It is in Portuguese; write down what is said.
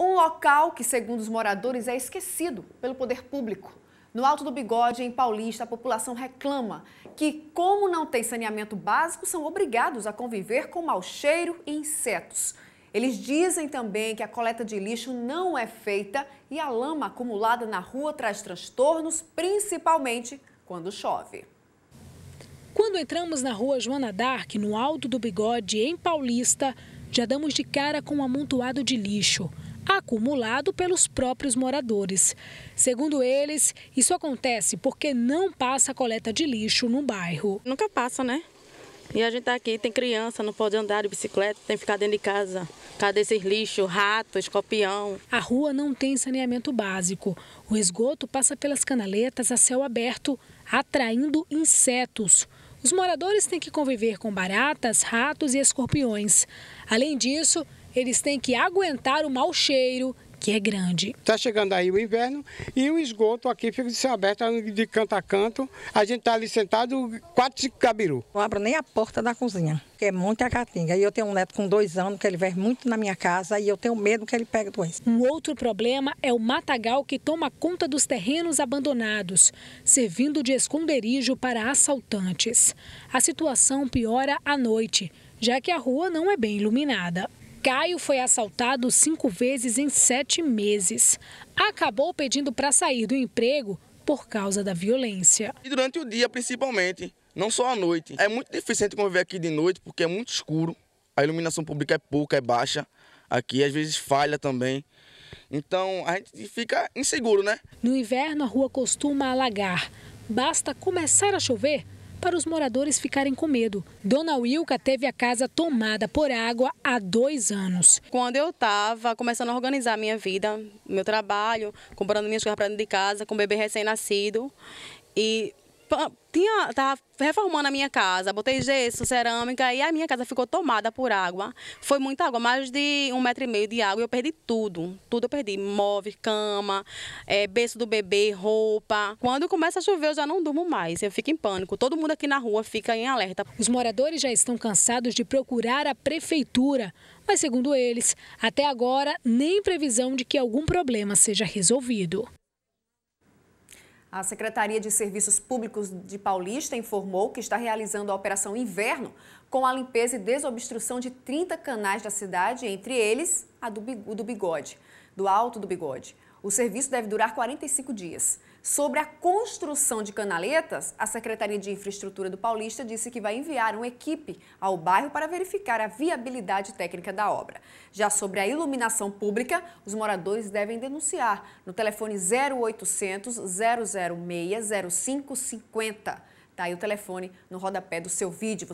Um local que, segundo os moradores, é esquecido pelo poder público. No Alto do Bigode, em Paulista, a população reclama que, como não tem saneamento básico, são obrigados a conviver com mau cheiro e insetos. Eles dizem também que a coleta de lixo não é feita e a lama acumulada na rua traz transtornos, principalmente quando chove. Quando entramos na rua Joana Dark, no Alto do Bigode, em Paulista, já damos de cara com um amontoado de lixo acumulado pelos próprios moradores. Segundo eles, isso acontece porque não passa a coleta de lixo no bairro. Nunca passa, né? E a gente tá aqui, tem criança, não pode andar de bicicleta, tem que ficar dentro de casa. Cadê esses lixos, rato, escorpião? A rua não tem saneamento básico. O esgoto passa pelas canaletas a céu aberto, atraindo insetos. Os moradores têm que conviver com baratas, ratos e escorpiões. Além disso, eles têm que aguentar o mau cheiro, que é grande. Está chegando aí o inverno e o esgoto aqui fica de aberto de canto a canto. A gente está ali sentado, quatro, cinco cabiru. Não abro nem a porta da cozinha, porque é muita catinga. E eu tenho um neto com dois anos que ele vem muito na minha casa e eu tenho medo que ele pegue doença. Um outro problema é o matagal que toma conta dos terrenos abandonados, servindo de esconderijo para assaltantes. A situação piora à noite, já que a rua não é bem iluminada. Caio foi assaltado cinco vezes em sete meses. Acabou pedindo para sair do emprego por causa da violência. E durante o dia, principalmente, não só à noite. É muito difícil a gente conviver aqui de noite porque é muito escuro, a iluminação pública é pouca, é baixa. Aqui às vezes falha também. Então a gente fica inseguro, né? No inverno, a rua costuma alagar. Basta começar a chover para os moradores ficarem com medo. Dona Wilka teve a casa tomada por água há dois anos. Quando eu estava começando a organizar minha vida, meu trabalho, comprando minhas coisas para dentro de casa, com o bebê recém-nascido, e tinha, tava reformando a minha casa, botei gesso, cerâmica e a minha casa ficou tomada por água. Foi muita água, mais de um metro e meio de água e eu perdi tudo. Tudo eu perdi, móveis, cama, é, berço do bebê, roupa. Quando começa a chover eu já não durmo mais, eu fico em pânico. Todo mundo aqui na rua fica em alerta. Os moradores já estão cansados de procurar a prefeitura, mas segundo eles, até agora nem previsão de que algum problema seja resolvido. A Secretaria de Serviços Públicos de Paulista informou que está realizando a Operação Inverno com a limpeza e desobstrução de 30 canais da cidade, entre eles a do, do Bigode, do Alto do Bigode. O serviço deve durar 45 dias. Sobre a construção de canaletas, a Secretaria de Infraestrutura do Paulista disse que vai enviar uma equipe ao bairro para verificar a viabilidade técnica da obra. Já sobre a iluminação pública, os moradores devem denunciar no telefone 0800 006 0550. Tá aí o telefone no rodapé do seu vídeo.